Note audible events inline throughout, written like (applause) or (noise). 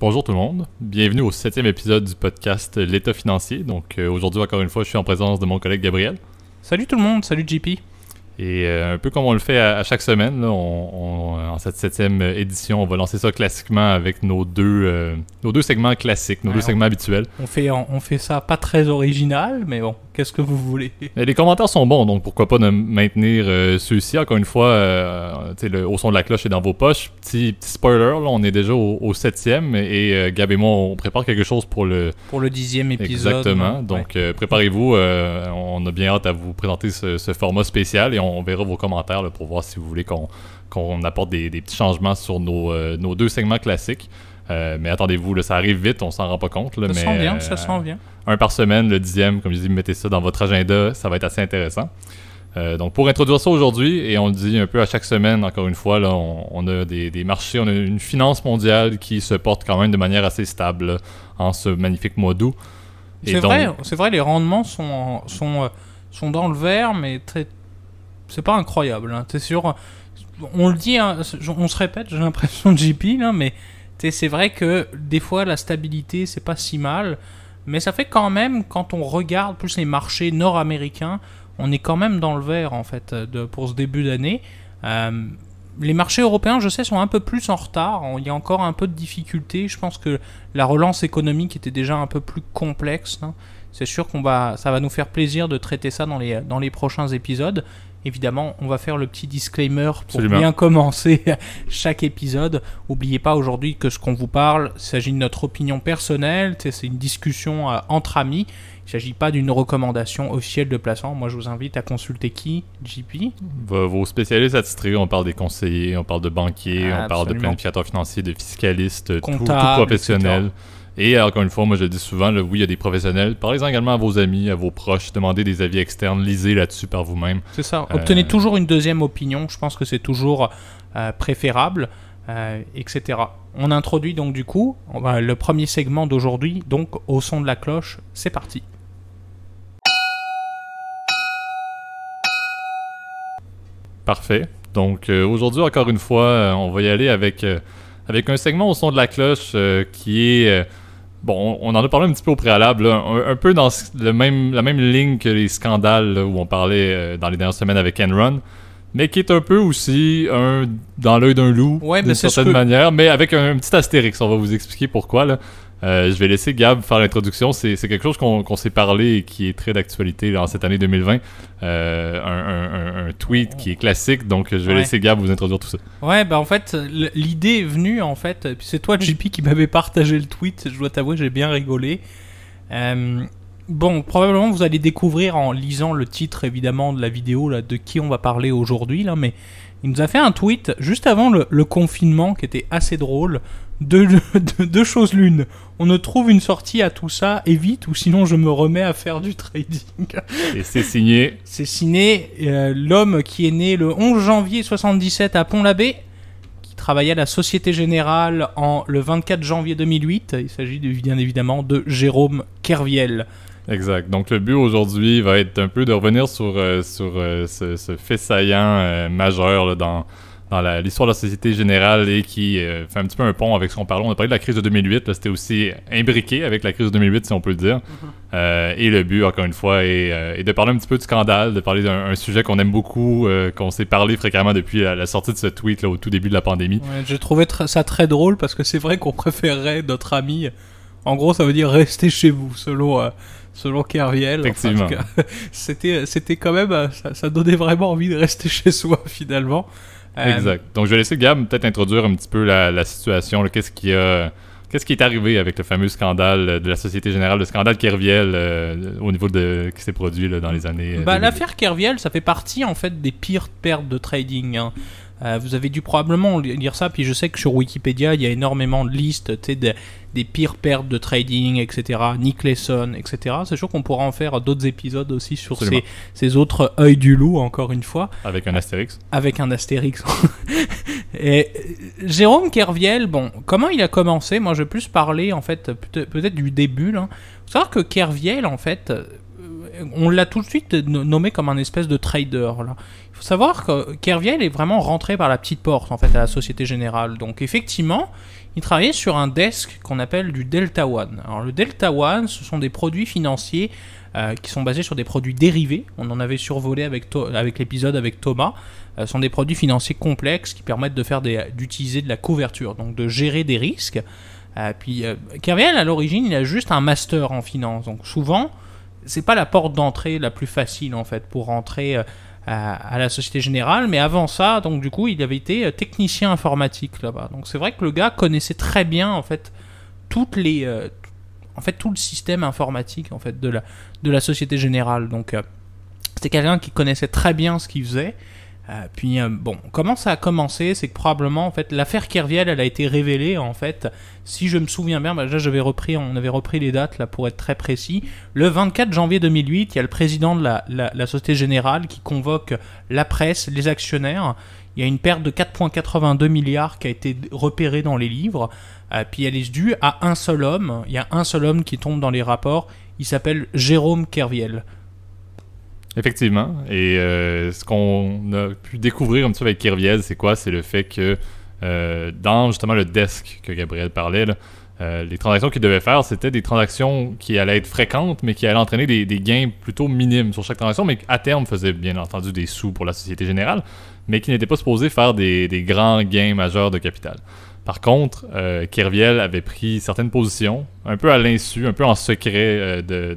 Bonjour tout le monde, bienvenue au septième épisode du podcast L'État financier. Donc euh, aujourd'hui encore une fois je suis en présence de mon collègue Gabriel. Salut tout le monde, salut JP. Et euh, un peu comme on le fait à, chaque semaine, on, en cette septième édition, on va lancer ça classiquement avec nos deux, euh, nos deux segments classiques, nos deux segments habituels. On fait, on, fait ça pas très original, mais bon, qu'est-ce que vous voulez (laughs) Les commentaires sont bons, donc pourquoi pas ne maintenir euh, ceux-ci. Encore une fois, le, au son de la cloche est dans vos poches. Petit, spoiler, on est déjà au, septième et Gab et moi, on prépare quelque chose pour le... Pour le dixième épisode. Exactement, donc préparez-vous, on a bien hâte à vous présenter ce, ce format spécial et on on verra vos commentaires pour voir si vous voulez qu'on apporte des, petits changements sur nos, euh, nos deux segments classiques. Euh, mais attendez-vous, ça arrive vite, on s'en rend pas compte. ça s'en vient vient. Un par semaine, le dixième, comme je dis, mettez ça dans votre agenda, ça va être assez intéressant. Euh, donc pour introduire ça aujourd'hui, et on le dit un peu à chaque semaine, encore une fois, là, on, a des, marchés, on a une finance mondiale qui se porte quand même de manière assez stable hein, en ce magnifique mois d'août. C'est donc... vrai, vrai, les rendements sont, sont, sont dans le vert, mais très, c'est pas incroyable. Hein. sûr. On le dit, hein, on se répète, j'ai l'impression de (laughs) JP, mais c'est vrai que des fois la stabilité c'est pas si mal, mais ça fait quand même quand on regarde plus les marchés nord-américains, on est quand même dans le vert en fait pour ce début d'année. Euh, les marchés européens, je sais, sont un peu plus en retard. Il y a encore un peu de difficultés. Je pense que la relance économique était déjà un peu plus complexe. Hein. C'est sûr qu'on va, ça va nous faire plaisir de traiter ça dans les, dans les prochains épisodes. Évidemment, on va faire le petit disclaimer pour bien commencer (laughs) chaque épisode. N'oubliez pas aujourd'hui que ce qu'on vous parle, il s'agit de notre opinion personnelle, c'est une discussion euh, entre amis. Il ne s'agit pas d'une recommandation officielle de placement. Moi, je vous invite à consulter qui JP Vos spécialistes attitrés, on parle des conseillers, on parle de banquiers, on parle de planificateurs financiers, de fiscalistes, tout, professionnel. Et euh, encore une fois, moi je le dis souvent, le oui, il y a des professionnels. Parlez-en également à vos amis, à vos proches, demandez des avis externes, lisez là-dessus par vous-même. C'est ça. Euh, Obtenez toujours une deuxième opinion. Je pense que c'est toujours euh, préférable, etc. On introduit donc du coup le premier segment d'aujourd'hui, donc au son de la cloche. C'est parti. Parfait. Donc aujourd'hui, encore une fois, on va y aller avec, avec un segment au son de la cloche qui est Bon, on en a parlé un petit peu au préalable, un, peu dans le même, la même ligne que les scandales où on parlait euh, dans les dernières semaines avec Enron, mais qui est un peu aussi dans l'œil d'un loup, d'une certaine manière, mais avec un, un, petit astérix, on va vous expliquer pourquoi. Là. Euh, je vais laisser Gab faire l'introduction. C'est quelque chose qu'on s'est parlé et qui est très d'actualité dans cette année 2020. Euh, un, tweet qui est classique, donc je vais laisser Gab vous introduire tout ça. Ouais, bah en fait, l'idée est venue, en fait, c'est toi, JP, qui m'avait partagé le tweet. Je dois t'avouer, j'ai bien rigolé. Euh, bon, probablement vous allez découvrir en lisant le titre évidemment de la vidéo là, de qui on va parler aujourd'hui là, mais il nous a fait un tweet juste avant le, confinement qui était assez drôle. Deux, (laughs) de, deux choses l'une. On ne trouve une sortie à tout ça et vite, ou sinon je me remets à faire du trading. Et c'est signé. C'est signé euh, l'homme qui est né le 11 janvier 1977 à Pont-l'Abbé, qui travaillait à la Société Générale en, le 24 janvier 2008. Il s'agit bien évidemment de Jérôme Kerviel. Exact. Donc, le but aujourd'hui va être un peu de revenir sur, euh, sur euh, ce, fait saillant euh, majeur dans, dans l'histoire de la société générale et qui fait un petit peu un pont avec ce qu'on parlait. On a parlé de la crise de 2008. C'était aussi imbriqué avec la crise de 2008, si on peut le dire. Mm-hmm. et le but, encore une fois, est, de parler un petit peu du scandale, de parler d'un sujet qu'on aime beaucoup, qu'on s'est parlé fréquemment depuis la, sortie de ce tweet au tout début de la pandémie. J'ai trouvé ça très drôle parce que c'est vrai qu'on (laughs) préférerait notre ami. En gros, ça veut dire rester chez vous, selon selon Kerviel. Effectivement. (laughs) c'était, c'était quand même, euh, ça, donnait vraiment envie de rester (laughs) chez soi finalement. Euh, exact. Donc je vais laisser Gab peut-être introduire un petit peu la, la situation. Qu'est-ce qui a, Qu'est-ce qui est arrivé avec le fameux scandale de la Société Générale, le scandale Kerviel euh, au niveau de qui s'est produit dans les années. Bah, l'affaire Kerviel, ça fait partie en fait des pires pertes de trading. Hein. Euh, vous avez dû probablement lire ça, puis je sais que sur Wikipédia, il y a énormément de listes des, des pires pertes de trading, etc. Nick Lesson, etc. C'est sûr qu'on pourra en faire d'autres épisodes aussi sur ces, autres œils du loup, encore une fois. Avec un astérix. Avec un astérix. (laughs) Et euh, Jérôme Kerviel, bon, comment il a commencé Moi, je vais plus parler, en fait, peut-être du début. Là. Faut savoir que Kerviel, en fait, euh, on l'a tout de suite nommé comme un espèce de trader. Là faut savoir Kerviel est vraiment rentré par la petite porte en fait à la Société Générale. Donc effectivement, il travaillait sur un desk qu'on appelle du Delta One. Alors le Delta One, ce sont des produits financiers euh, qui sont basés sur des produits dérivés. On en avait survolé avec, l'épisode avec Thomas. Euh, ce sont des produits financiers complexes qui permettent de faire d'utiliser de la couverture, donc de gérer des risques. Euh, puis Kerviel, à l'origine, il a juste un master en finance. Donc souvent, c'est pas la porte d'entrée la plus facile en fait pour rentrer à, la Société Générale. Mais avant ça, donc du coup, il avait été euh, technicien informatique là-bas. Donc c'est vrai que le gars connaissait très bien en fait toutes les, euh, en fait tout le système informatique en fait de la de la Société Générale. Donc euh, c'était quelqu'un qui connaissait très bien ce qu'il faisait euh, puis euh, bon, comment ça a commencé C'est que probablement en fait l'affaire Kerviel, elle a été révélée en fait. Si je me souviens bien, bah, repris, on avait repris les dates là pour être très précis. Le 24 janvier 2008, il y a le président de la, la, Société Générale qui convoque la presse, les actionnaires. Il y a une perte de 4,82 milliards qui a été repérée dans les livres. Euh, puis elle est due à un seul homme. Il y a un seul homme qui tombe dans les rapports. Il s'appelle Jérôme Kerviel. Effectivement. Et euh, ce qu'on a pu découvrir un petit peu avec Kerviel, c'est quoi C'est le fait que euh, dans justement le desk que Gabriel parlait, euh, les transactions qu'il devait faire, c'était des transactions qui allaient être fréquentes, mais qui allaient entraîner des, gains plutôt minimes sur chaque transaction, mais à terme faisaient bien entendu des sous pour la société générale, mais qui n'étaient pas supposés faire des, grands gains majeurs de capital. Par contre, Kerviel avait pris certaines positions, un peu à l'insu, un peu en secret de,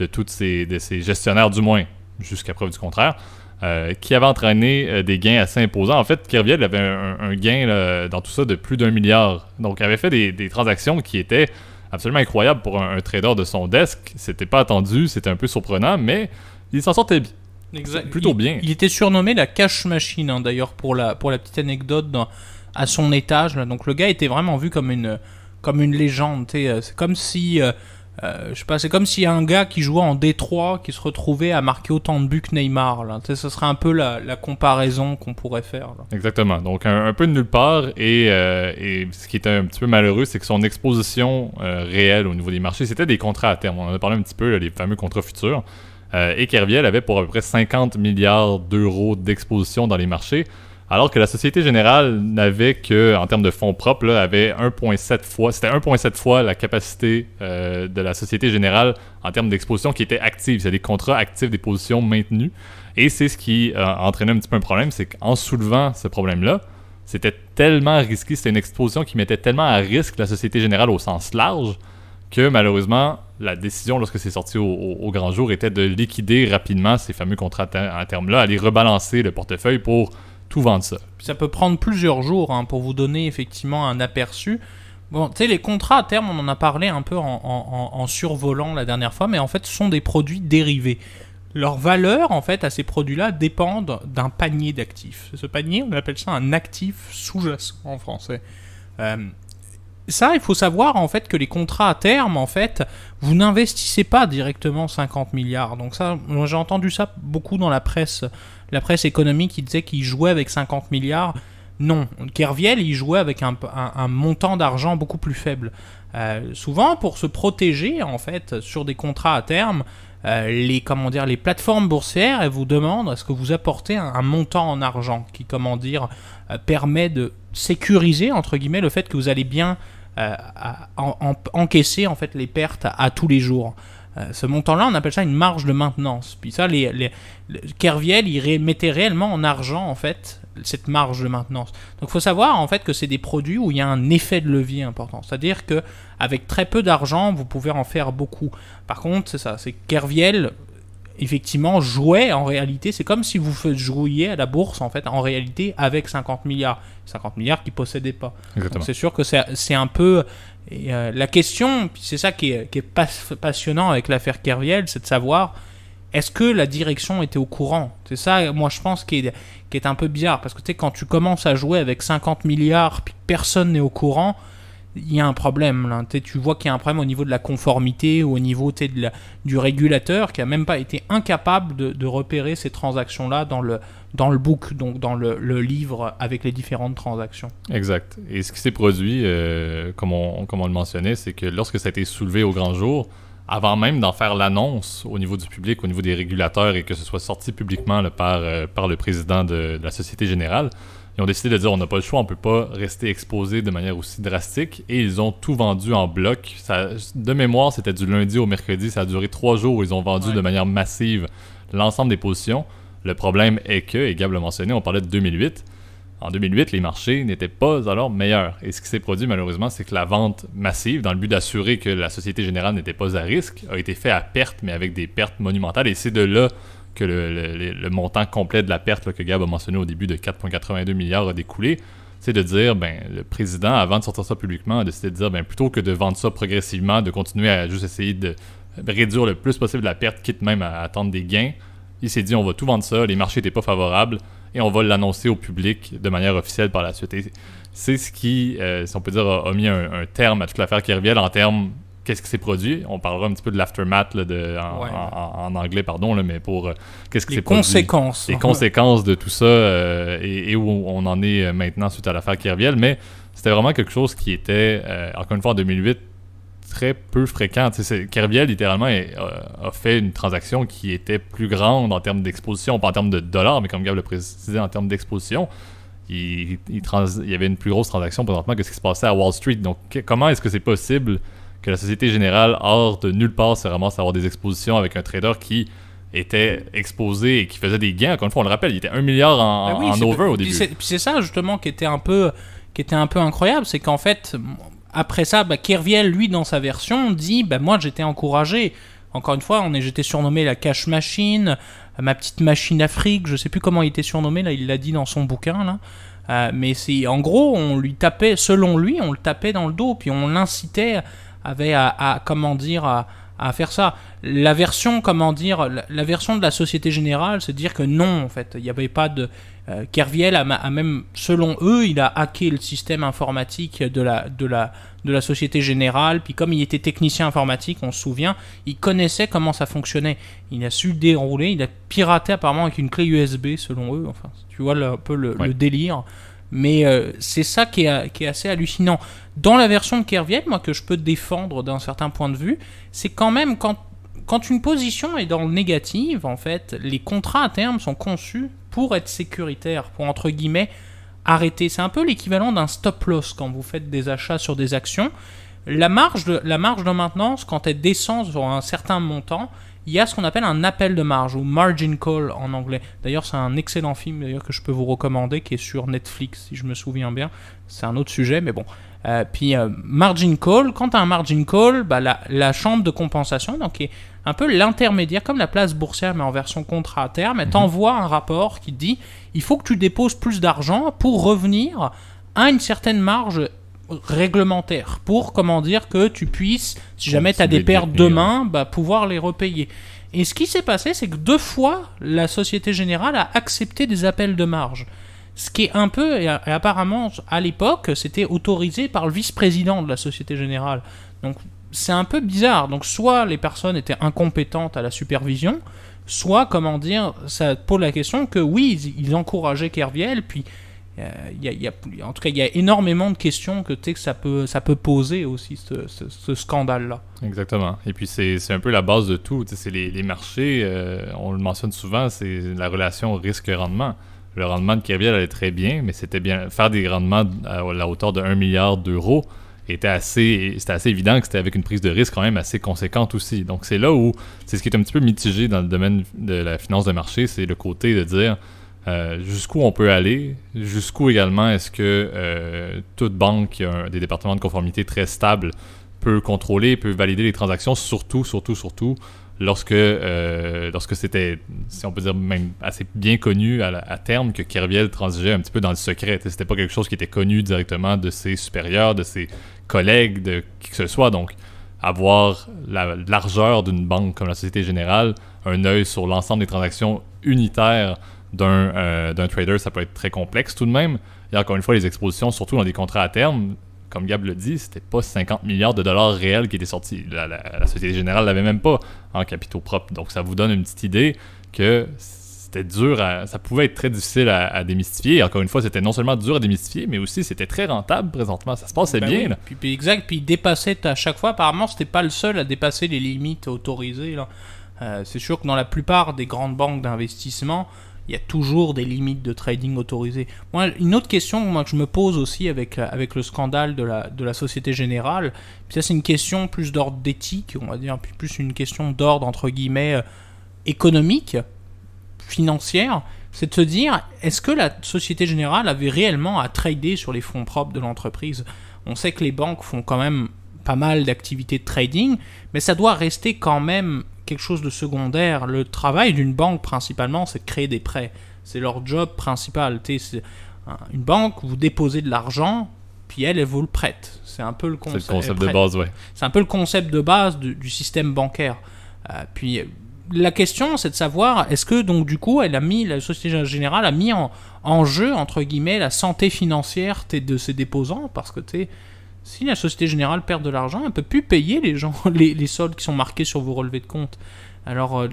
de tous ces, de gestionnaires, du moins, jusqu'à preuve du contraire, euh, qui avait entraîné euh, des gains assez imposants. En fait, Kerviel avait un, gain dans tout ça de plus d'un milliard. Donc, avait fait des, transactions qui étaient absolument incroyables pour un, trader de son desk. C'était pas attendu, c'était un peu surprenant, mais il s'en sortait bien. Plutôt bien. Il, était surnommé la cash machine, hein, d'ailleurs, pour la, pour la petite anecdote, à son étage. Donc le gars était vraiment vu comme une, comme une légende. Euh, c'est comme si euh, je sais pas, c'est comme s'il y a un gars qui jouait en D3 qui se retrouvait à marquer autant de buts que Neymar. Là. Ce serait un peu la, comparaison qu'on pourrait faire. Exactement. Donc, un, peu de nulle part. Et, euh, ce qui était un petit peu malheureux, c'est que son exposition euh, réelle au niveau des marchés, c'était des contrats à terme. On en a parlé un petit peu, les fameux contrats futurs. et Kerviel avait pour à peu près 50 milliards d'euros d'exposition dans les marchés alors que la Société Générale n'avait que, en termes de fonds propres, avait 1,7 fois, c'était 1,7 fois la capacité euh, de la Société Générale en termes d'exposition qui était active, c'est des contrats actifs, des positions maintenues. Et c'est ce qui euh, entraînait un petit peu un problème, c'est qu'en soulevant ce problème-là, c'était tellement risqué, c'était une exposition qui mettait tellement à risque la Société Générale au sens large que malheureusement, la décision, lorsque c'est sorti au, grand jour, était de liquider rapidement ces fameux contrats à, à terme-là, aller rebalancer le portefeuille pour tout vendre ça. Ça peut prendre plusieurs jours hein, pour vous donner effectivement un aperçu. Bon, tu les contrats à terme, on en a parlé un peu en, survolant la dernière fois, mais en fait, ce sont des produits dérivés. Leur valeur, en fait, à ces produits-là dépendent d'un panier d'actifs. Ce panier, on appelle ça un actif sous-jacent en français. Euh, ça, il faut savoir en fait que les contrats à terme, en fait, vous n'investissez pas directement 50 milliards. Donc ça, j'ai entendu ça beaucoup dans la presse la presse économique qui disait qu'il jouait avec 50 milliards. Non, Kerviel, il jouait avec un, montant d'argent beaucoup plus faible. Euh, souvent, pour se protéger, en fait, sur des contrats à terme, euh, les, comment dire, les plateformes boursières, vous demandent est-ce que vous apportez un, montant en argent qui, comment dire, euh, permet de sécuriser, entre guillemets, le fait que vous allez bien encaisser, en fait, les pertes à tous les jours. Euh, ce montant-là, on appelle ça une marge de maintenance. Puis ça, les, les, Kerviel, il mettait réellement en argent, en fait, cette marge de maintenance. Donc il faut savoir, en fait, que c'est des produits où il y a un effet de levier important. C'est-à-dire que avec très peu d'argent, vous pouvez en faire beaucoup. Par contre, c'est ça, c'est Kerviel effectivement jouait en réalité, c'est comme si vous jouiez à la bourse en fait, en réalité avec 50 milliards, 50 milliards qu'ils possédaient pas. C'est sûr que c'est un peu euh, la question, c'est ça qui est, passionnant avec l'affaire Kerviel, c'est de savoir est-ce que la direction était au courant C'est ça, moi je pense qui est, qui est un peu bizarre parce que tu sais quand tu commences à jouer avec 50 milliards puis personne n'est au courant, il y a un problème. Là. Tu vois qu'il y a un problème au niveau de la conformité au niveau du régulateur qui a même pas été incapable de, repérer ces transactions-là dans le, dans le book, donc dans le, livre avec les différentes transactions. Exact. Et ce qui s'est produit, euh, comme, on, le mentionnait, c'est que lorsque ça a été soulevé au grand jour, avant même d'en faire l'annonce au niveau du public, au niveau des régulateurs et que ce soit sorti publiquement euh, par, le président de la Société Générale, ils ont décidé de dire on n'a pas le choix, on ne peut pas rester exposé de manière aussi drastique. Et ils ont tout vendu en bloc. de mémoire, c'était du lundi au mercredi. Ça a duré trois jours. Ils ont vendu de manière massive l'ensemble des positions. Le problème est que, et Gab l'a mentionné, on parlait de 2008. En 2008, les marchés n'étaient pas alors meilleurs. Et ce qui s'est produit malheureusement, c'est que la vente massive, dans le but d'assurer que la Société Générale n'était pas à risque, a été faite à perte, mais avec des pertes monumentales. Et c'est de là que le, montant complet de la perte que Gab a mentionné au début de 4,82 milliards a découlé, c'est de dire, ben, le président, avant de sortir ça publiquement, a décidé de dire, ben, plutôt que de vendre ça progressivement, de continuer à juste essayer de réduire le plus possible la perte, quitte même à attendre des gains, il s'est dit, on va tout vendre ça, les marchés n'étaient pas favorables, et on va l'annoncer au public de manière officielle par la suite. c'est ce qui, euh, si on peut dire, a, mis un, terme à toute l'affaire Kerviel en termes qu'est-ce qui s'est produit. On parlera un petit peu de l'aftermath en, en, anglais, pardon, mais pour euh, qu'est-ce qui s'est Les conséquences. Les conséquences de tout ça euh, et, où on en est euh, maintenant suite à l'affaire Kerviel. Mais c'était vraiment quelque chose qui était, encore une fois, en 2008, très peu fréquent. Kerviel, littéralement, a fait une transaction qui était plus grande en termes d'exposition, pas en termes de dollars, mais comme Gab le précisait, en termes d'exposition. Il, y avait une plus grosse transaction présentement que ce qui se passait à Wall Street. Donc, comment est-ce que c'est possible que la Société Générale, hors de nulle part, c'est vraiment savoir avoir des expositions avec un trader qui était exposé et qui faisait des gains. Encore une fois, on le rappelle, il était 1 milliard en, ben over au début. c'est ça, justement, qui était un peu, qui était un peu incroyable. C'est qu'en fait, après ça, bah, Kerviel, lui, dans sa version, dit bah, Moi, j'étais encouragé. Encore une fois, j'étais surnommé la cash machine, euh, ma petite machine Afrique, je sais plus comment il était surnommé, là, il l'a dit dans son bouquin. Là. Euh, mais c'est en gros, on lui tapait, selon lui, on le tapait dans le dos, puis on l'incitait avait à, comment dire, à, faire ça. La version, comment dire, la, version de la Société Générale, c'est dire que non, en fait, il n'y avait pas de... Euh, Kerviel a, même, selon eux, il a hacké le système informatique de la, de la, de la Société Générale, puis comme il était technicien informatique, on se souvient, il connaissait comment ça fonctionnait. Il a su dérouler, il a piraté apparemment avec une clé USB, selon eux, enfin, tu vois le, un peu le délire. Mais euh, c'est ça qui est, assez hallucinant. Dans la version de Kerviel, moi que je peux défendre d'un certain point de vue, c'est quand même quand, une position est dans le négatif, en fait, les contrats à terme sont conçus pour être sécuritaires, pour entre guillemets arrêter. C'est un peu l'équivalent d'un stop loss quand vous faites des achats sur des actions. La marge la marge de maintenance, quand elle descend sur un certain montant, il y a ce qu'on appelle un appel de marge ou margin call en anglais. D'ailleurs, c'est un excellent film d'ailleurs que je peux vous recommander qui est sur Netflix si je me souviens bien. C'est un autre sujet, mais bon. Euh, puis euh, margin call, quand tu as un margin call, bah, la, chambre de compensation, donc qui est un peu l'intermédiaire, comme la place boursière, mais en version contrat à terme, elle mhm. t'envoie un rapport qui dit il faut que tu déposes plus d'argent pour revenir à une certaine marge réglementaire pour, comment dire, que tu puisses, si jamais tu as des pertes demain, bah, pouvoir les repayer. Et ce qui s'est passé, c'est que deux fois, la Société Générale a accepté des appels de marge. Ce qui est un peu, et apparemment à l'époque, c'était autorisé par le vice-président de la Société Générale. Donc c'est un peu bizarre. Donc soit les personnes étaient incompétentes à la supervision, soit, comment dire, ça pose la question que oui, ils, encourageaient Kerviel, puis euh, y a, en tout cas, il y a énormément de questions que, ça, peut, ça peut poser aussi, ce, scandale-là. Exactement. Et puis, c'est un peu la base de tout. C'est les, marchés, euh, on le mentionne souvent, c'est la relation risque-rendement. Le rendement de Kerviel allait très bien, mais c'était bien faire des rendements à la hauteur de 1 milliard d'euros était assez, c'était assez évident que c'était avec une prise de risque quand même assez conséquente aussi. Donc c'est là où c'est ce qui est un petit peu mitigé dans le domaine de la finance de marché, c'est le côté de dire euh, jusqu'où on peut aller, jusqu'où également est-ce que euh, toute banque qui a des départements de conformité très stables peut contrôler, peut valider les transactions, surtout, surtout, surtout lorsque, euh, lorsque c'était, si on peut dire, même assez bien connu à, à terme que Kerviel transigeait un petit peu dans le secret. C'était pas quelque chose qui était connu directement de ses supérieurs, de ses collègues, de qui que ce soit. Donc, avoir la largeur d'une banque comme la Société Générale, un œil sur l'ensemble des transactions unitaires euh, d'un trader, ça peut être très complexe tout de même. Et encore une fois, les expositions, surtout dans des contrats à terme, comme Gab le dit, c'était pas 50 milliards de dollars réels qui étaient sortis. La, la, Société Générale l'avait même pas en capitaux propres. Donc ça vous donne une petite idée que c'était dur ça pouvait être très difficile à, démystifier. Et encore une fois, c'était non seulement dur à démystifier, mais aussi c'était très rentable présentement. Ça se passait ben bien. Puis, exact, puis il dépassait à chaque fois. Apparemment, c'était pas le seul à dépasser les limites autorisées. Euh, c'est sûr que dans la plupart des grandes banques d'investissement, il y a toujours des limites de trading autorisées. Moi, une autre question moi, que je me pose aussi avec, euh, avec le scandale de la, de la Société Générale, ça c'est une question plus d'ordre d'éthique, on va dire, puis plus une question d'ordre, entre guillemets, euh, économique, financière, c'est de se dire, est-ce que la Société Générale avait réellement à trader sur les fonds propres de l'entreprise On sait que les banques font quand même mal d'activités de trading, mais ça doit rester quand même quelque chose de secondaire. Le travail d'une banque principalement, c'est créer des prêts. C'est leur job principal. Une banque, vous déposez de l'argent, puis elle, elle vous le prête. C'est un peu le concept, de base, C'est un peu le concept de base du, système bancaire. Euh, puis la question, c'est de savoir est-ce que donc du coup, elle a mis la Société Générale a mis en, jeu entre guillemets la santé financière de ses déposants parce que tu si la Société Générale perd de l'argent, elle ne peut plus payer les gens, (laughs) les, les, soldes qui sont marqués sur vos relevés de compte. Alors, euh,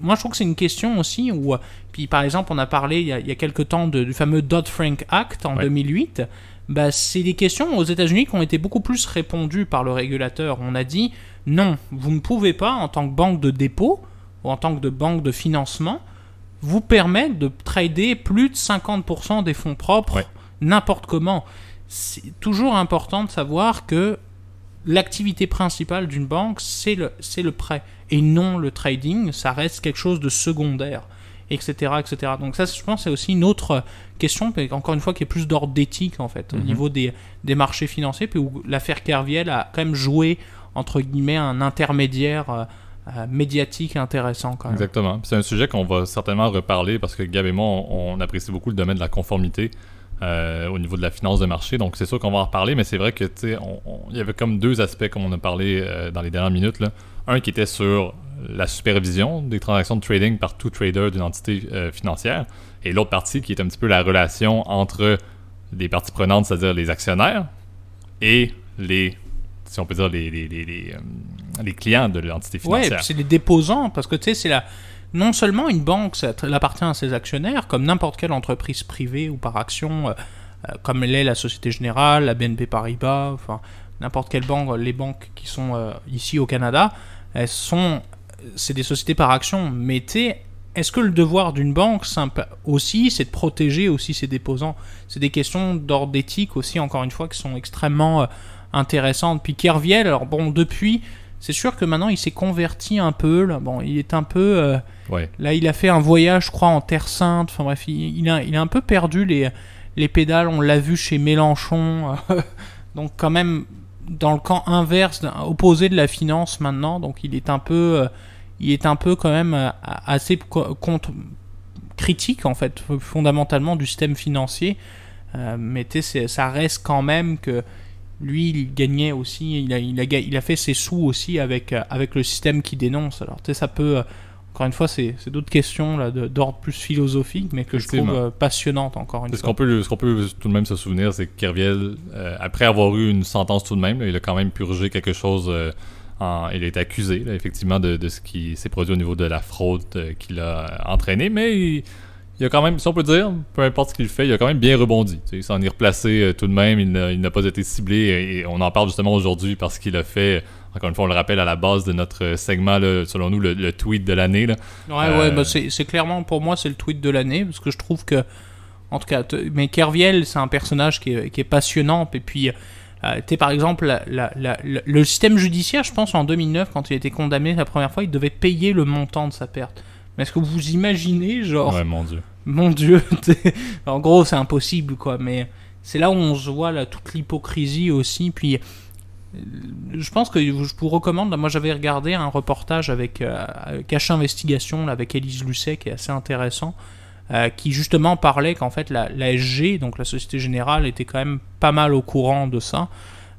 moi, je trouve que c'est une question aussi où, euh, puis par exemple, on a parlé il y a, quelques temps du fameux Dodd-Frank Act en 2008. Bah, c'est des questions aux États-Unis qui ont été beaucoup plus répondues par le régulateur. On a dit non, vous ne pouvez pas, en tant que banque de dépôt ou en tant que de banque de financement, vous permettre de trader plus de 50% des fonds propres n'importe comment c'est toujours important de savoir que l'activité principale d'une banque, c'est le, c'est le prêt, et non le trading, ça reste quelque chose de secondaire, etc. etc. Donc ça, je pense, c'est aussi une autre question, encore une fois, qui est plus d'ordre d'éthique, en fait, au mhm. niveau des, des, marchés financiers, puis où l'affaire Kerviel a quand même joué, entre guillemets, un intermédiaire. Euh, euh, médiatique intéressant Exactement. C'est un sujet qu'on va certainement reparler parce que Gab et moi, on, on apprécie beaucoup le domaine de la conformité. Euh, au niveau de la finance de marché. Donc, c'est sûr qu'on va en reparler, mais c'est vrai que il y avait comme deux aspects qu'on a parlé euh, dans les dernières minutes. Un qui était sur la supervision des transactions de trading par tout trader d'une entité euh, financière, et l'autre partie qui est un petit peu la relation entre les parties prenantes, c'est-à-dire les actionnaires, et les si on peut dire les, les, clients de l'entité financière. Oui, c'est les déposants, parce que tu sais, c'est la, non seulement une banque ça, elle appartient à ses actionnaires, comme n'importe quelle entreprise privée ou par action, euh, euh, comme l'est la Société Générale, la BNP Paribas, enfin n'importe quelle banque, les banques qui sont euh, ici au Canada, elles sont, c'est des sociétés par action. Mais est-ce que le devoir d'une banque aussi, c'est de protéger aussi ses déposants C'est des questions d'ordre d'éthique aussi, encore une fois, qui sont extrêmement intéressantes. Puis qui reviennent. Alors bon, depuis c'est sûr que maintenant il s'est converti un peu. Là. Bon, il est un peu. Euh, ouais. Là, il a fait un voyage, je crois, en Terre Sainte. Enfin bref, il, il, a, un peu perdu les, les pédales. On l'a vu chez Mélenchon. (laughs) donc, quand même, dans le camp inverse, opposé de la finance maintenant. Donc, il est un peu. Euh, il est un peu quand même euh, assez contre, critique en fait fondamentalement du système financier euh, mais ça reste quand même que lui, il gagnait aussi, il a, il a, il a fait ses sous aussi avec, euh, avec le système qu'il dénonce. Alors, tu sais, ça peut. Euh, encore une fois, c'est d'autres questions là d'ordre plus philosophique, mais que je trouve euh, passionnante encore une fois. Ce qu'on peut, peut, tout de même se souvenir, c'est que Kerviel, après avoir eu une sentence tout de même, il a quand même purgé quelque chose. en, il est accusé effectivement de, de ce qui s'est produit au niveau de la fraude qu'il a entraîné, mais il a quand même, si on peut dire, peu importe ce qu'il fait, il a quand même bien rebondi. il s'en est replacé euh, tout de même, il n'a pas été ciblé et, on en parle justement aujourd'hui parce qu'il a fait, encore une fois, on le rappelle à la base de notre euh, segment, selon nous, le, tweet de l'année. Ouais, ouais, euh, bah c'est clairement, pour moi, c'est le tweet de l'année parce que je trouve que, en tout cas, mais Kerviel, c'est un personnage qui est, passionnant et puis. tu par exemple, le système judiciaire, je pense, en 2009, quand il a été condamné la première fois, il devait payer le montant de sa perte. Mais est-ce que vous imaginez, genre. Ouais, mon Dieu mon Dieu, (laughs) en gros, c'est impossible, quoi. Mais c'est là où on se voit toute l'hypocrisie aussi. Puis, je pense que je vous recommande. Moi, j'avais regardé un reportage avec euh, Cache Investigation, avec Élise Lucet, qui est assez intéressant, euh, qui justement parlait qu'en fait, la, SG, donc la Société Générale, était quand même pas mal au courant de ça.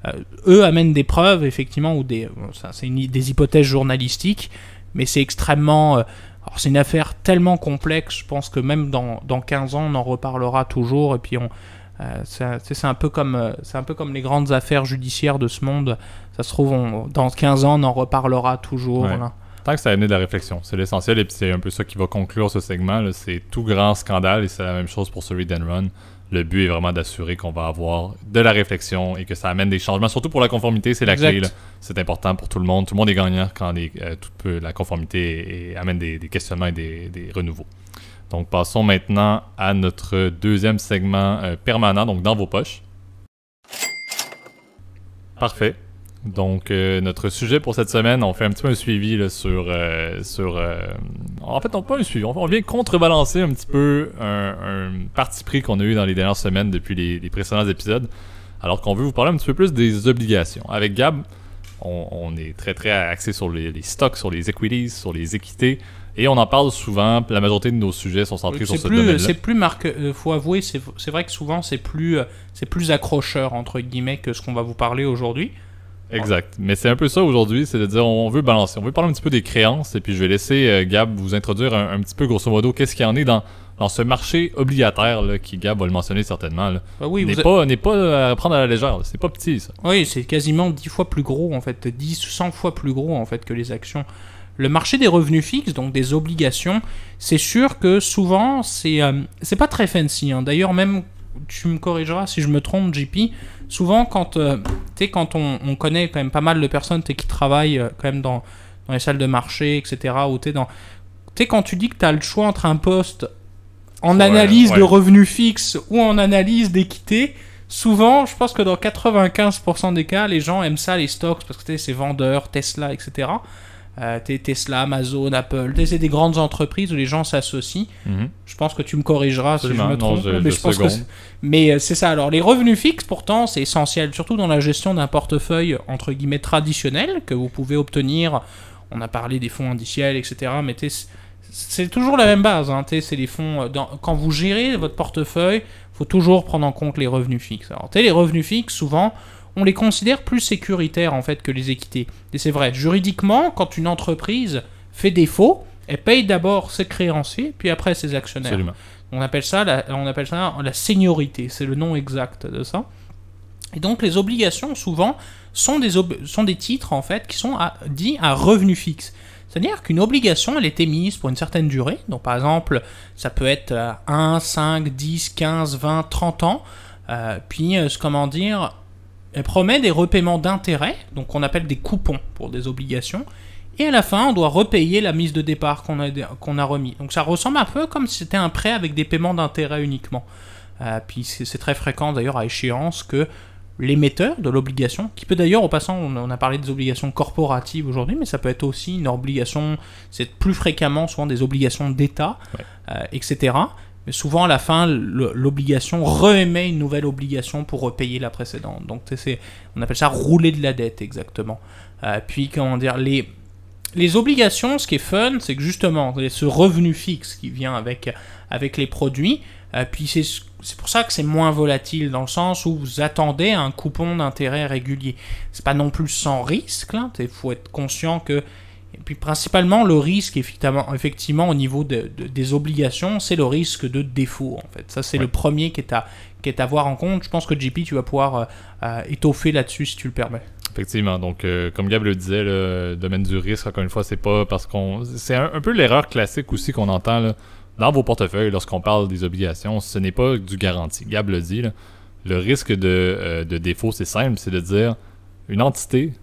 Euh, eux amènent des preuves, effectivement, ou des. ça, des hypothèses journalistiques, mais c'est extrêmement euh, c'est une affaire tellement complexe, je pense que même dans, dans 15 ans, on en reparlera toujours. Et puis, on, euh, c'est un, peu comme, euh, un peu comme les grandes affaires judiciaires de ce monde. Ça se trouve, dans 15 ans, on en reparlera toujours. Tant que ça a amené de la réflexion, c'est l'essentiel. Et c'est un peu ça qui va conclure ce segment. C'est tout grand scandale et c'est la même chose pour celui d'Enron. Le but est vraiment d'assurer qu'on va avoir de la réflexion et que ça amène des changements. Surtout pour la conformité, c'est la clé. C'est important pour tout le monde. Tout le monde est gagnant quand euh, tout peut, la conformité et, amène des, questionnements et des, renouveaux. Donc passons maintenant à notre deuxième segment euh, permanent, donc dans vos poches. Parfait. Donc, euh, notre sujet pour cette semaine, on fait un petit peu un suivi sur. Euh, sur euh, en fait, on pas un suivi. On, vient contrebalancer un petit peu un, parti pris qu'on a eu dans les dernières semaines depuis les, précédents épisodes. Alors qu'on veut vous parler un petit peu plus des obligations. Avec Gab, on, est très très axé sur les, stocks, sur les equities, sur les équités. Et on en parle souvent. La majorité de nos sujets sont centrés sur ce domaine-là. C'est plus marque. faut avouer, c'est vrai que souvent c'est plus, c'est plus accrocheur entre guillemets que ce qu'on va vous parler aujourd'hui. Exact. Mais c'est un peu ça aujourd'hui, c'est de dire on veut balancer, on veut parler un petit peu des créances, et puis je vais laisser euh, Gab vous introduire un, petit peu grosso modo qu'est-ce qu'il y en est dans, dans ce marché obligataire là, qui Gab va le mentionner certainement. Bah oui Ben n'est pas, pas euh, à prendre à la légère, c'est pas petit ça. Oui, c'est quasiment 10 fois plus gros en fait, 10 100 fois plus gros en fait que les actions. Le marché des revenus fixes, donc des obligations, c'est sûr que souvent c'est euh, c'est pas très fancy. Hein. D'ailleurs même tu me corrigeras si je me trompe JP, souvent quand quand on, connaît quand même pas mal de personnes qui travaillent euh, quand même dans, les salles de marché, etc., ou tu dans... sais, quand tu dis que tu as le choix entre un poste en analyse de revenus fixes ou en analyse d'équité, souvent, je pense que dans 95% des cas, les gens aiment ça, les stocks, parce que c'est vendeurs, Tesla, etc. Euh, Tesla, Amazon, Apple, c'est des grandes entreprises où les gens s'associent. Mhm. Je pense que tu me corrigeras si je me trompe. mais c'est ça. Alors les revenus fixes, pourtant, c'est essentiel, surtout dans la gestion d'un portefeuille entre guillemets traditionnel que vous pouvez obtenir. On a parlé des fonds indiciels, etc. Mais c'est toujours la même base. Hein. C'est les fonds. Euh, quand vous gérez votre portefeuille, faut toujours prendre en compte les revenus fixes. Alors les revenus fixes, souvent on les considère plus sécuritaires en fait que les équités. Et c'est vrai, juridiquement, quand une entreprise fait défaut, elle paye d'abord ses créanciers, puis après ses actionnaires. On appelle ça la, on appelle ça la seniorité, c'est le nom exact de ça. Et donc les obligations souvent sont des, titres en fait qui sont à, dits à revenu fixe. C'est-à-dire qu'une obligation, elle est émise pour une certaine durée. Donc par exemple, ça peut être 1, 5, 10, 15, 20, 30 ans. Euh, puis, euh, comment dire, elle promet des repaiements d'intérêts, donc on appelle des coupons pour des obligations, et à la fin, on doit repayer la mise de départ qu'on a, qu'on a remis. Donc ça ressemble un peu comme si c'était un prêt avec des paiements d'intérêts uniquement. Euh, puis c'est très fréquent d'ailleurs à échéance que l'émetteur de l'obligation, qui peut d'ailleurs, au passant, on a parlé des obligations corporatives aujourd'hui, mais ça peut être aussi une obligation, c'est plus fréquemment souvent des obligations d'État, euh, etc. Mais souvent, à la fin, l'obligation reémet une nouvelle obligation pour repayer la précédente. Donc, on appelle ça rouler de la dette, exactement. Euh, puis, comment dire, les, les obligations, ce qui est fun, c'est que justement, ce revenu fixe qui vient avec, avec les produits, euh, puis c'est c'est pour ça que c'est moins volatile dans le sens où vous attendez un coupon d'intérêt régulier. C'est pas non plus sans risque, il faut être conscient que et puis principalement, le risque, effectivement, effectivement au niveau des obligations, c'est le risque de défaut, en fait. Ça, c'est le premier qui est, à, qui est à voir en compte. Je pense que JP, tu vas pouvoir euh, euh, étoffer là-dessus, si tu le permets. Effectivement. Donc, euh, comme Gab le disait, le domaine du risque, encore une fois, c'est pas parce qu'on... C'est un, peu l'erreur classique aussi qu'on entend dans vos portefeuilles lorsqu'on parle des obligations. Ce n'est pas du garanti. Gab le dit, le risque de, de défaut, c'est simple, c'est de dire une entité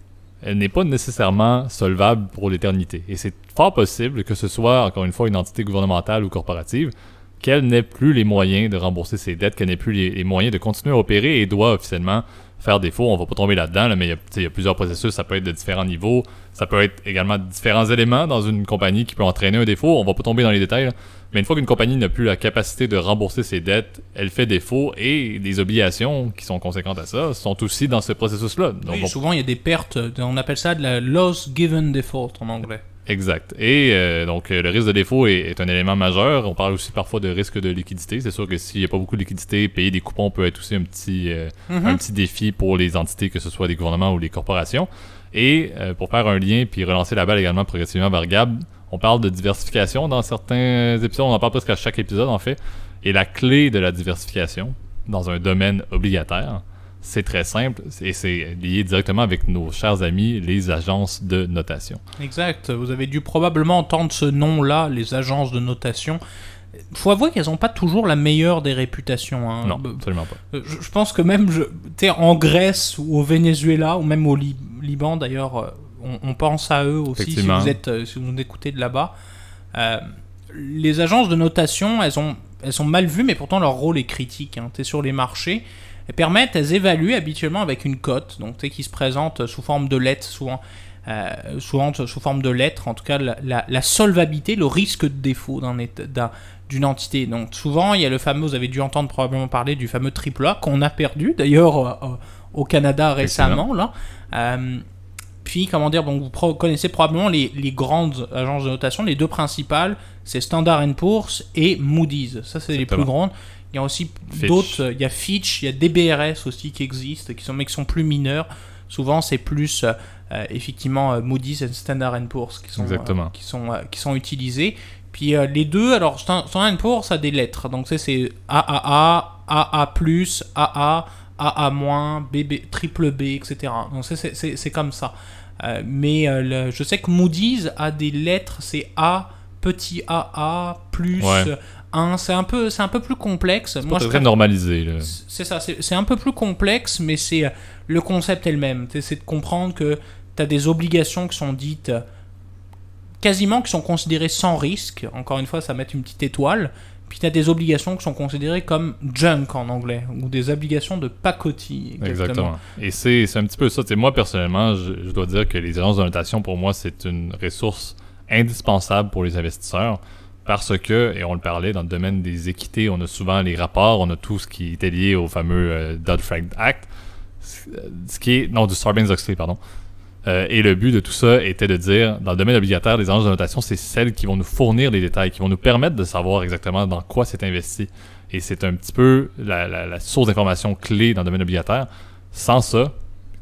elle n'est pas nécessairement solvable pour l'éternité. Et c'est fort possible que ce soit, encore une fois, une entité gouvernementale ou corporative, qu'elle n'ait plus les moyens de rembourser ses dettes, qu'elle n'ait plus les, moyens de continuer à opérer et doit officiellement faire défaut. On va pas tomber là-dedans, mais il y, a plusieurs processus, ça peut être de différents niveaux, ça peut être également différents éléments dans une compagnie qui peut entraîner un défaut. On va pas tomber dans les détails, mais une fois qu'une compagnie n'a plus la capacité de rembourser ses dettes, elle fait défaut et les obligations qui sont conséquentes à ça sont aussi dans ce processus-là. Donc souvent il y a des pertes, on appelle ça de la loss given default en anglais. Exact. Et euh, donc euh, le risque de défaut est, un élément majeur. On parle aussi parfois de risque de liquidité. C'est sûr que s'il n'y a pas beaucoup de liquidité, payer des coupons peut être aussi un petit, euh, mhm. un petit défi pour les entités, que ce soit des gouvernements ou les corporations. Et pour faire un lien puis relancer la balle également progressivement vers Gab, on parle de diversification dans certains épisodes, on en parle presque à chaque épisode en fait. Et la clé de la diversification dans un domaine obligataire, c'est très simple et c'est lié directement avec nos chers amis, les agences de notation. Exact. Vous avez dû probablement entendre ce nom-là, les agences de notation. Faut avouer qu'elles n'ont pas toujours la meilleure des réputations. Hein. Non, absolument pas. Euh, je, pense que même, je, en Grèce ou au Venezuela ou même au Liban d'ailleurs euh, on, pense à eux aussi si vous, êtes, euh, si vous écoutez de là-bas. Euh, les agences de notation, elles, ont, sont mal vues, mais pourtant leur rôle est critique. Hein. Tu es sur les marchés, elles permettent, elles évaluent habituellement avec une cote, donc tu qui se présente sous forme de lettres, euh, souvent, sous forme de lettres, en tout cas la, solvabilité, le risque de défaut d'une entité. Donc souvent, il y a le fameux, vous avez dû entendre probablement parler du fameux AAA qu'on a perdu d'ailleurs au Canada récemment, là comment dire, bon, vous connaissez probablement les, grandes agences de notation, les deux principales, c'est Standard Poor's et Moody's. Ça, c'est les plus grandes. Il y a aussi d'autres, euh, il y a Fitch, il y a DBRS aussi qui existent, qui sont, mais qui sont plus mineurs. Souvent, c'est plus euh, euh, effectivement Moody's et Standard Poor's qui sont, Exactement. qui sont, qui sont utilisés. Puis les deux, alors Standard Poor's a des lettres, donc c'est AAA, AA+, AA, AA-, AA-, BB, triple B, etc. Donc c'est comme ça. Euh, mais euh, je sais que Moody's a des lettres, c'est A, petit a, plus 1. C'est un, peu, un peu plus complexe. C'est je très normalisé. C'est ça, c'est un peu plus complexe, mais c'est le concept elle même. C'est de comprendre que tu as des obligations qui sont dites quasiment qui sont considérées sans risque. Encore une fois, ça met une petite étoile. Puis tu as des obligations qui sont considérées comme junk en anglais, ou des obligations de pacotille. Exactement. Et c'est un petit peu ça. C'est moi, personnellement, je, dois dire que les agences de notation, pour moi, c'est une ressource indispensable pour les investisseurs. Parce que, et on le parlait, dans le domaine des équités, on a souvent les rapports, on a tout ce qui était lié au fameux euh, Dodd-Frank Act, ce qui est, non, du Sarbanes-Oxley, pardon. Euh, et le but de tout ça était de dire, dans le domaine obligataire, les agences de notation, c'est celles qui vont nous fournir les détails, qui vont nous permettre de savoir exactement dans quoi c'est investi. Et c'est un petit peu la, source d'information clé dans le domaine obligataire. Sans ça,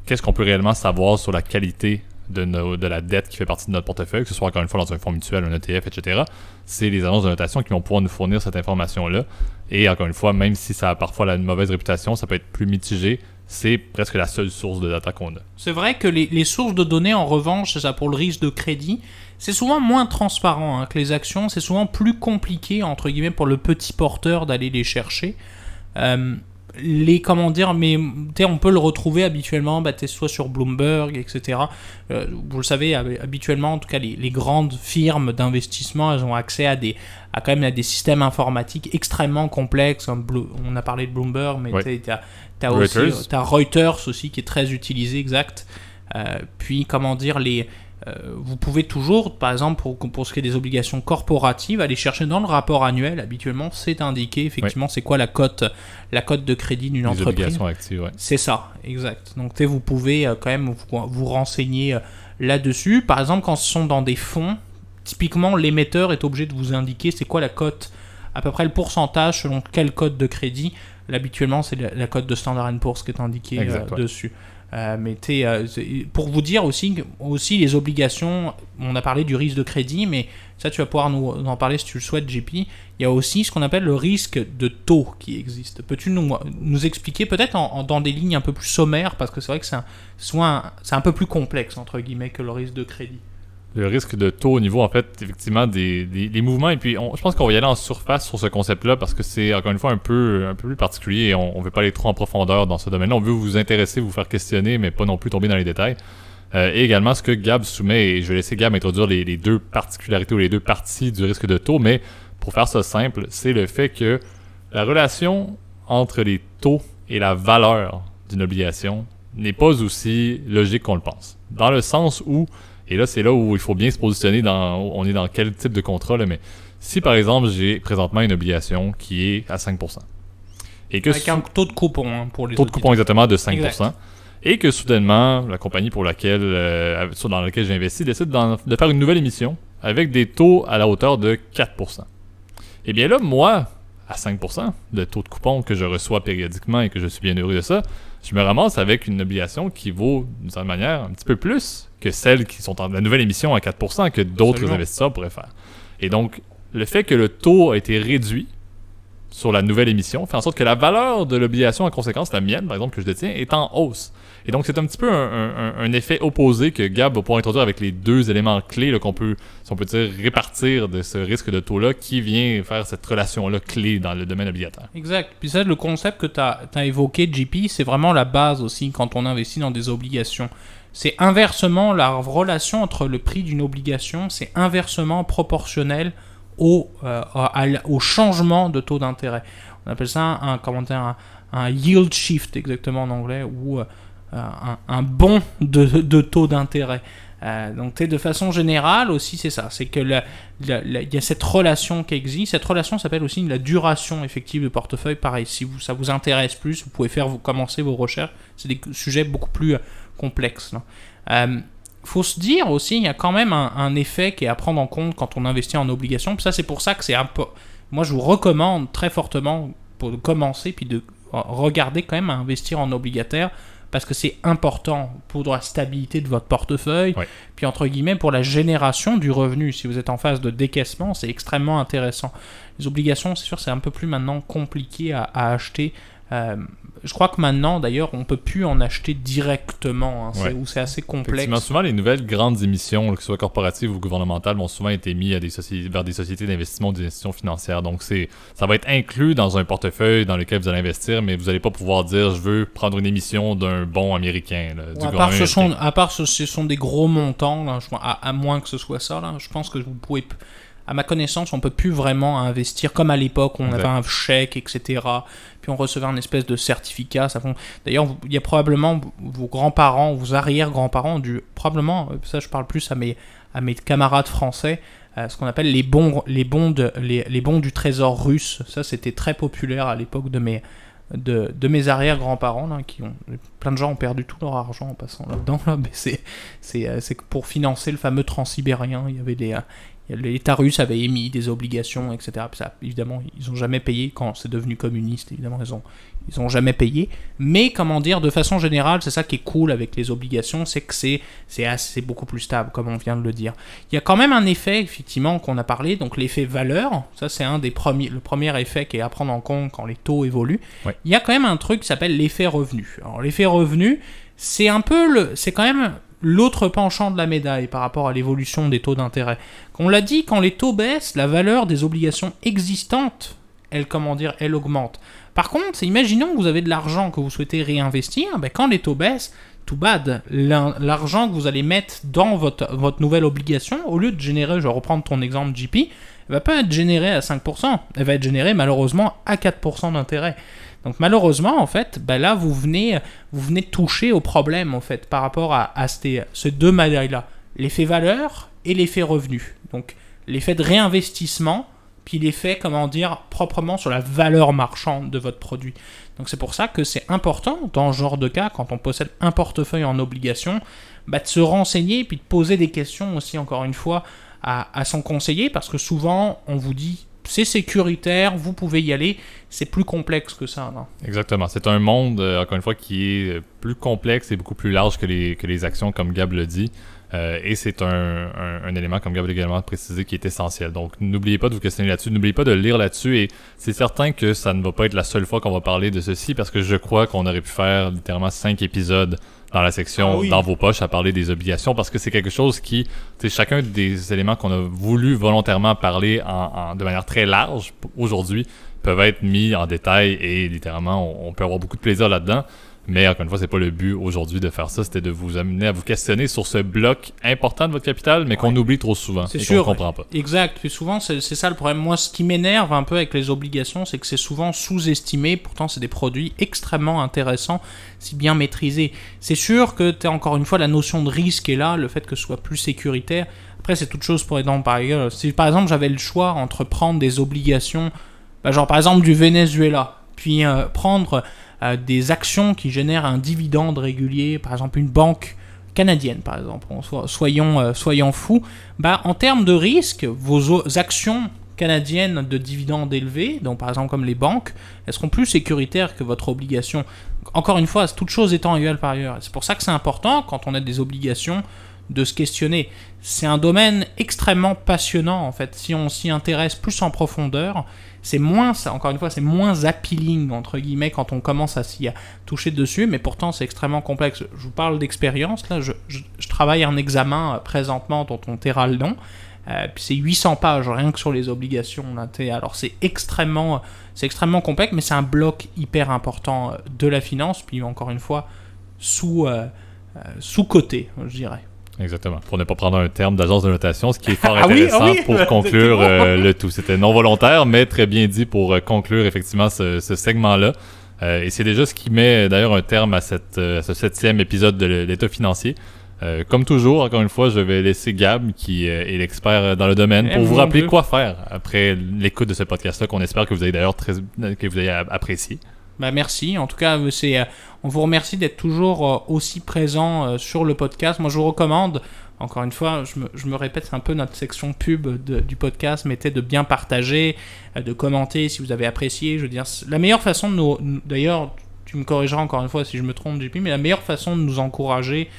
qu'est-ce qu'on peut réellement savoir sur la qualité de, la dette qui fait partie de notre portefeuille, que ce soit encore une fois dans un fonds mutuel, un ETF, etc. C'est les agences de notation qui vont pouvoir nous fournir cette information-là. Et encore une fois, même si ça a parfois une mauvaise réputation, ça peut être plus mitigé c'est presque la seule source de data qu'on a. C'est vrai que les, sources de données, en revanche, c'est ça pour le risque de crédit, c'est souvent moins transparent hein, que les actions, c'est souvent plus compliqué, entre guillemets, pour le petit porteur d'aller les chercher. Euh, les comment dire mais on peut le retrouver habituellement bah, soit sur Bloomberg etc euh, vous le savez habituellement en tout cas les, grandes firmes d'investissement elles ont accès à des quand même à des systèmes informatiques extrêmement complexes on a parlé de Bloomberg mais tu as, euh, Reuters. aussi qui est très utilisé exact euh, puis comment dire les euh, vous pouvez toujours, par exemple, pour, pour, ce qui est des obligations corporatives, aller chercher dans le rapport annuel. Habituellement, c'est indiqué effectivement c'est quoi la cote, la cote de crédit d'une entreprise. C'est ça, exact. Donc vous pouvez euh, quand même vous, renseigner euh, là-dessus. Par exemple, quand ce sont dans des fonds, typiquement l'émetteur est obligé de vous indiquer c'est quoi la cote, à peu près le pourcentage selon quelle cote de crédit. Habituellement, c'est la, cote de Standard Poor's qui est indiquée dessus. Euh, mais euh, pour vous dire aussi, aussi les obligations, on a parlé du risque de crédit, mais ça tu vas pouvoir nous en parler si tu le souhaites, JP. Il y a aussi ce qu'on appelle le risque de taux qui existe. Peux-tu nous, nous, expliquer peut-être dans des lignes un peu plus sommaires, parce que c'est vrai que c'est un, c'est un peu plus complexe, entre guillemets, que le risque de crédit le risque de taux au niveau, en fait, effectivement, des, des, mouvements. Et puis, je pense qu'on va y aller en surface sur ce concept-là parce que c'est, encore une fois, un peu, un peu plus particulier et on ne veut pas aller trop en profondeur dans ce domaine-là. On veut vous intéresser, vous faire questionner, mais pas non plus tomber dans les détails. Euh, et également, ce que Gab soumet, et je vais laisser Gab introduire les, deux particularités ou les deux parties du risque de taux, mais pour faire ça simple, c'est le fait que la relation entre les taux et la valeur d'une obligation n'est pas aussi logique qu'on le pense. Dans le sens où et là, c'est là où il faut bien se positionner dans on est dans quel type de contrat, mais si par exemple j'ai présentement une obligation qui est à 5%. Et que Avec un taux de coupon hein, pour les Taux de coupon exactement de 5%. Et que soudainement, la compagnie pour laquelle, euh, dans laquelle j'ai investi décide de faire une nouvelle émission avec des taux à la hauteur de 4%. Eh bien là, moi, à 5%, de taux de coupon que je reçois périodiquement et que je suis bien heureux de ça, je me ramasse avec une obligation qui vaut, d'une certaine manière, un petit peu plus que celles qui sont en la nouvelle émission à 4% que d'autres investisseurs pourraient faire. Et donc, le fait que le taux a été réduit sur la nouvelle émission fait en sorte que la valeur de l'obligation en conséquence, la mienne par exemple que je détiens, est en hausse. Et donc, c'est un petit peu un, effet opposé que Gab va pouvoir introduire avec les deux éléments clés qu'on peut, si on peut dire, répartir de ce risque de taux-là qui vient faire cette relation-là clé dans le domaine obligataire. Exact. Puis ça, le concept que tu as, as, évoqué, JP, c'est vraiment la base aussi quand on investit dans des obligations. C'est inversement la relation entre le prix d'une obligation, c'est inversement proportionnel au, euh, au changement de taux d'intérêt. On appelle ça un, comment dire, un yield shift exactement en anglais, ou euh, euh, un, bon de, taux d'intérêt. Euh, donc de façon générale aussi c'est ça, c'est que il y a cette relation qui existe, cette relation s'appelle aussi la duration effective de portefeuille, pareil, si vous, ça vous intéresse plus, vous pouvez faire vous, commencer vos recherches, c'est des sujets beaucoup plus euh, complexes. Il hein. euh, faut se dire aussi, il y a quand même un, effet qui est à prendre en compte quand on investit en obligation. ça c'est pour ça que c'est un peu... Moi je vous recommande très fortement pour commencer, puis de regarder quand même à investir en obligataire, parce que c'est important pour la stabilité de votre portefeuille, puis entre guillemets pour la génération du revenu. Si vous êtes en phase de décaissement, c'est extrêmement intéressant. Les obligations, c'est sûr, c'est un peu plus maintenant compliqué à acheter euh, je crois que maintenant, d'ailleurs, on peut plus en acheter directement, hein, c'est assez complexe. Souvent, les nouvelles grandes émissions, que ce soit corporatives ou gouvernementales, vont souvent être émises à des vers des sociétés d'investissement ou des institutions financières. Donc, ça va être inclus dans un portefeuille dans lequel vous allez investir, mais vous n'allez pas pouvoir dire « je veux prendre une émission d'un bon américain à, part ce sont, à part ce, sont des gros montants, à, moins que ce soit ça, là, je pense que vous pouvez à ma connaissance, on peut plus vraiment investir comme à l'époque, on avait un chèque, etc. Puis on recevait un espèce de certificat. Ça font... D'ailleurs, il y a probablement vos grands-parents, vos arrière-grands-parents du probablement, euh, ça je parle plus à mes, à mes camarades français, euh, ce qu'on appelle les bons, les bons, les, bons du trésor russe. Ça, c'était très populaire à l'époque de mes, de, mes arrière-grands-parents, hein, qui ont, plein de gens ont perdu tout leur argent en passant là-dedans, là, c'est, euh, pour financer le fameux transsibérien, il y avait des, l'État russe avait émis des obligations, etc. évidemment, ils n'ont jamais payé quand c'est devenu communiste, évidemment, ils n'ont jamais payé. Mais comment dire, de façon générale, c'est ça qui est cool avec les obligations, c'est que c'est, beaucoup plus stable, comme on vient de le dire. Il y a quand même un effet, effectivement, qu'on a parlé, donc l'effet valeur, ça c'est un des premiers, le premier effet qui est à prendre en compte quand les taux évoluent. Il y a quand même un truc qui s'appelle l'effet revenu. Alors l'effet revenu, c'est un peu le, c'est quand même l'autre penchant de la médaille par rapport à l'évolution des taux d'intérêt. On l'a dit, quand les taux baissent, la valeur des obligations existantes, elle, comment dire, elle augmente. Par contre, imaginons que vous avez de l'argent que vous souhaitez réinvestir, ben quand les taux baissent, tout bad, l'argent que vous allez mettre dans votre, votre nouvelle obligation, au lieu de générer, je vais reprendre ton exemple JP, elle va pas être générée à 5%, elle va être générée malheureusement à 4% d'intérêt. Donc malheureusement, en fait, ben là, vous venez, vous venez toucher au problème, en fait, par rapport à, ces, deux modèles là L'effet valeur et l'effet revenu. Donc l'effet de réinvestissement, puis l'effet, comment dire, proprement sur la valeur marchande de votre produit. Donc c'est pour ça que c'est important, dans ce genre de cas, quand on possède un portefeuille en obligation, ben, de se renseigner, puis de poser des questions aussi, encore une fois, à, son conseiller, parce que souvent on vous dit c'est sécuritaire, vous pouvez y aller. C'est plus complexe que ça. Exactement. C'est un monde, euh, encore une fois, qui est euh, plus complexe et beaucoup plus large que les, que les actions, comme Gab le dit. Euh, et c'est un, un, élément, comme Gab l'a également précisé, qui est essentiel. Donc, n'oubliez pas de vous questionner là-dessus, n'oubliez pas de lire là-dessus. Et c'est certain que ça ne va pas être la seule fois qu'on va parler de ceci, parce que je crois qu'on aurait pu faire littéralement cinq épisodes dans la section ah dans vos poches à parler des obligations parce que c'est quelque chose qui, chacun des éléments qu'on a voulu volontairement parler en, en, de manière très large aujourd'hui peuvent être mis en détail et littéralement on peut avoir beaucoup de plaisir là-dedans. Mais encore une fois, c'est pas le but aujourd'hui de faire ça, c'était de vous amener à vous questionner sur ce bloc important de votre capital, mais qu'on oublie trop souvent et qu'on comprend pas. Exact. Puis souvent, c'est ça le problème. Moi, ce qui m'énerve un peu avec les obligations, c'est que c'est souvent sous-estimé. Pourtant, c'est des produits extrêmement intéressants, si bien maîtrisés. C'est sûr que tu encore une fois la notion de risque est là, le fait que ce soit plus sécuritaire. Après, c'est toute chose pour exemple, par ailleurs. Si par exemple j'avais le choix entre prendre des obligations, bah, genre par exemple du Venezuela, puis euh, prendre euh, des actions qui génèrent un dividende régulier, par exemple une banque canadienne, par exemple, soyons, euh, soyons fous, bah, en termes de risque, vos actions canadiennes de dividendes élevés, donc par exemple comme les banques, elles seront plus sécuritaires que votre obligation. Encore une fois, toute chose étant égale par ailleurs. C'est pour ça que c'est important quand on a des obligations de se questionner. C'est un domaine extrêmement passionnant en fait, si on s'y intéresse plus en profondeur c'est moins ça, encore une fois, c'est moins appealing entre guillemets quand on commence à s'y toucher dessus, mais pourtant c'est extrêmement complexe. Je vous parle d'expérience, là je, travaille un examen euh, présentement dont on taira le nom. Euh, puis c'est 800 pages rien que sur les obligations. alors c'est extrêmement, c'est extrêmement complexe, mais c'est un bloc hyper important euh, de la finance. Puis encore une fois, sous, sous côté, je dirais. Exactement. Pour ne pas prendre un terme d'agence de notation, ce qui est fort ah ah intéressant pour (laughs) conclure euh, le tout. C'était non volontaire, mais très bien dit pour euh, conclure effectivement ce, segment-là. Euh, et c'est déjà ce qui met d'ailleurs un terme à, cette, ce septième épisode de l'état financier. comme toujours, encore une fois, je vais laisser Gab, qui est l'expert dans le domaine, pour vous rappeler quoi faire après l'écoute de ce podcast-là, qu'on espère que vous avez d'ailleurs très, que vous ayez apprécié. Bah merci. En tout cas, euh, c'est, euh, on vous remercie d'être toujours euh, aussi présent sur le podcast. Moi, je vous recommande, encore une fois, je me, répète, un peu notre section pub du podcast, mais de bien partager, de commenter si vous avez apprécié. Je veux dire, la meilleure façon de nous. D'ailleurs, tu me corrigeras encore une fois si je me trompe, JP, mais la meilleure façon de nous encourager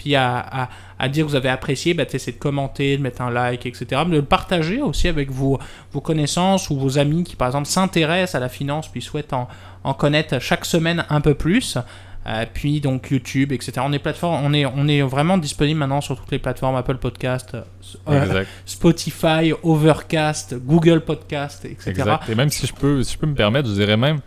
puis à, à, dire que vous avez apprécié, bah, ben, essayez de commenter, de mettre un like, etc. Mais de le partager aussi avec vos, vos connaissances ou vos amis qui, par exemple, s'intéressent à la finance, puis souhaitent en, en connaître chaque semaine un peu plus. Euh, puis donc YouTube, etc. On est, plateforme, on, est, on est vraiment disponible maintenant sur toutes les plateformes Apple Podcast, euh, euh, Spotify, Overcast, Google Podcast, etc. Et même si je peux, je peux me permettre, je dirais même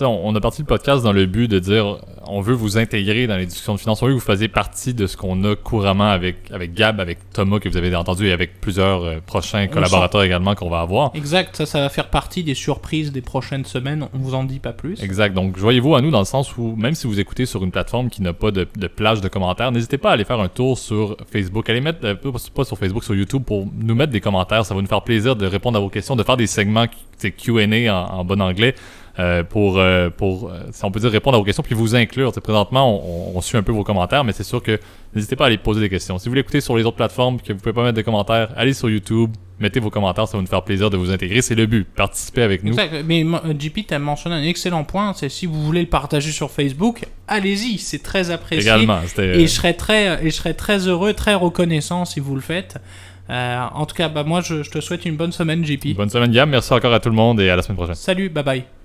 on, a parti le podcast dans le but de dire on veut vous intégrer dans les discussions de finances. On veut que vous fassiez partie de ce qu'on a couramment avec, avec Gab, avec Thomas que vous avez entendu et avec plusieurs euh, prochains collaborateurs également qu'on va avoir. Exact, ça, va faire partie des surprises des prochaines semaines. On vous en dit pas plus. Exact, donc joyez-vous à nous dans le sens où même si vous écoutez sur une plateforme qui n'a pas de, plage de commentaires, n'hésitez pas à aller faire un tour sur Facebook. Allez mettre, euh, pas sur Facebook, sur YouTube pour nous mettre des commentaires. Ça va nous faire plaisir de répondre à vos questions, de faire des segments QA en, en bon anglais. Euh, pour, euh, pour euh, si on peut dire, répondre à vos questions, puis vous inclure. présentement, on, suit un peu vos commentaires, mais c'est sûr que n'hésitez pas à aller poser des questions. Si vous l'écoutez sur les autres plateformes, que vous pouvez pas mettre de commentaires, allez sur YouTube, mettez vos commentaires, ça va nous faire plaisir de vous intégrer. C'est le but, Participez avec nous. Mais JP, tu as mentionné un excellent point, c'est si vous voulez le partager sur Facebook, allez-y, c'est très apprécié. Également, et je serais très, et je serais très heureux, très reconnaissant si vous le faites. en tout cas, bah, moi, je, je, te souhaite une bonne semaine, JP. Bonne semaine, Yam. Merci encore à tout le monde et à la semaine prochaine. Salut, bye bye.